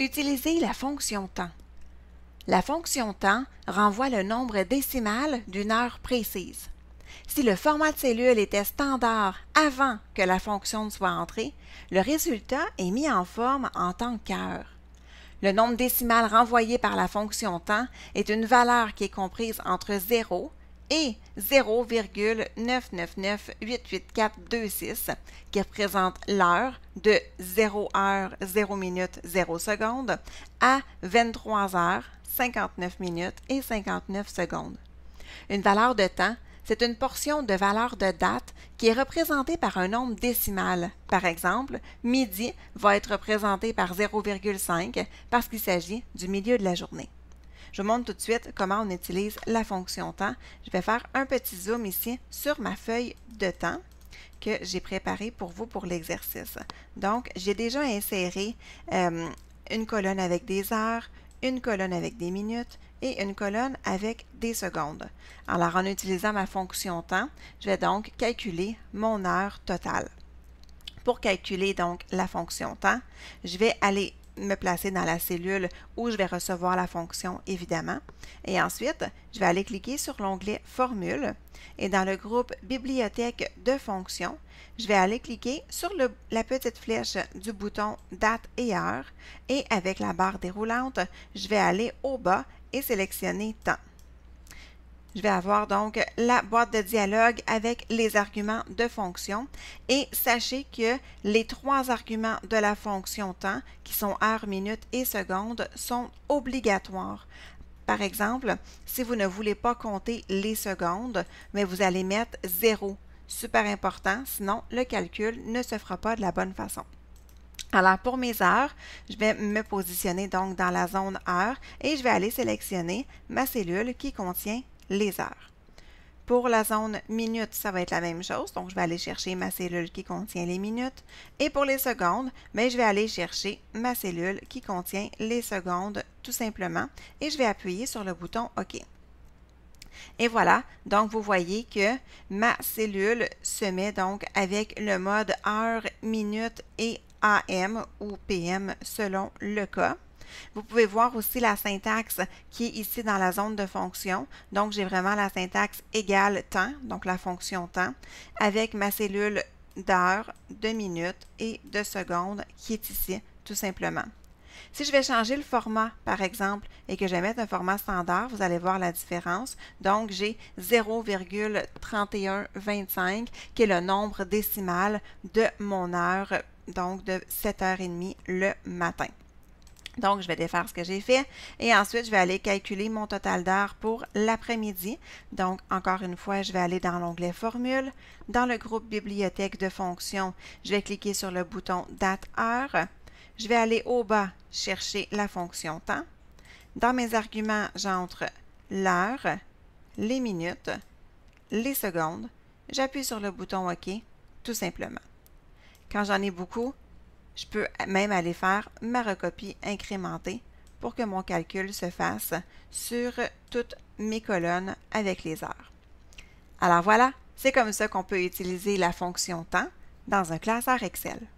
Utilisez la fonction temps. La fonction temps renvoie le nombre décimal d'une heure précise. Si le format de cellule était standard avant que la fonction ne soit entrée, le résultat est mis en forme en tant qu'heure. Le nombre décimal renvoyé par la fonction temps est une valeur qui est comprise entre 0 et 0,99988426 qui représente l'heure de 0 h 0 minutes 0 secondes à 23 h 59 minutes et 59 secondes. Une valeur de temps, c'est une portion de valeur de date qui est représentée par un nombre décimal. Par exemple, midi va être représenté par 0,5 parce qu'il s'agit du milieu de la journée. Je montre tout de suite comment on utilise la fonction temps. Je vais faire un petit zoom ici sur ma feuille de temps que j'ai préparée pour vous pour l'exercice. Donc, j'ai déjà inséré euh, une colonne avec des heures, une colonne avec des minutes et une colonne avec des secondes. Alors, en utilisant ma fonction temps, je vais donc calculer mon heure totale. Pour calculer donc la fonction temps, je vais aller me placer dans la cellule où je vais recevoir la fonction, évidemment. Et ensuite, je vais aller cliquer sur l'onglet Formule et dans le groupe Bibliothèque de fonctions, je vais aller cliquer sur la petite flèche du bouton Date et heure et avec la barre déroulante, je vais aller au bas et sélectionner Temps. Je vais avoir donc la boîte de dialogue avec les arguments de fonction et sachez que les trois arguments de la fonction temps, qui sont heures, minute et seconde, sont obligatoires. Par exemple, si vous ne voulez pas compter les secondes, mais vous allez mettre zéro. Super important, sinon le calcul ne se fera pas de la bonne façon. Alors pour mes heures, je vais me positionner donc dans la zone heure et je vais aller sélectionner ma cellule qui contient les heures. Pour la zone minutes, ça va être la même chose. Donc, je vais aller chercher ma cellule qui contient les minutes. Et pour les secondes, mais ben, je vais aller chercher ma cellule qui contient les secondes tout simplement. Et je vais appuyer sur le bouton OK. Et voilà, donc vous voyez que ma cellule se met donc avec le mode heure, minute et AM ou PM selon le cas. Vous pouvez voir aussi la syntaxe qui est ici dans la zone de fonction. Donc, j'ai vraiment la syntaxe égale temps, donc la fonction temps, avec ma cellule d'heure, de minutes et de secondes qui est ici, tout simplement. Si je vais changer le format, par exemple, et que je vais mettre un format standard, vous allez voir la différence. Donc, j'ai 0,3125, qui est le nombre décimal de mon heure, donc de 7h30 le matin. Donc, je vais défaire ce que j'ai fait et ensuite, je vais aller calculer mon total d'heures pour l'après-midi. Donc, encore une fois, je vais aller dans l'onglet Formule. Dans le groupe Bibliothèque de fonctions, je vais cliquer sur le bouton Date-Heure. Je vais aller au bas chercher la fonction Temps. Dans mes arguments, j'entre l'heure, les minutes, les secondes. J'appuie sur le bouton OK, tout simplement. Quand j'en ai beaucoup, je peux même aller faire ma recopie incrémentée pour que mon calcul se fasse sur toutes mes colonnes avec les heures. Alors voilà, c'est comme ça qu'on peut utiliser la fonction temps dans un classeur Excel.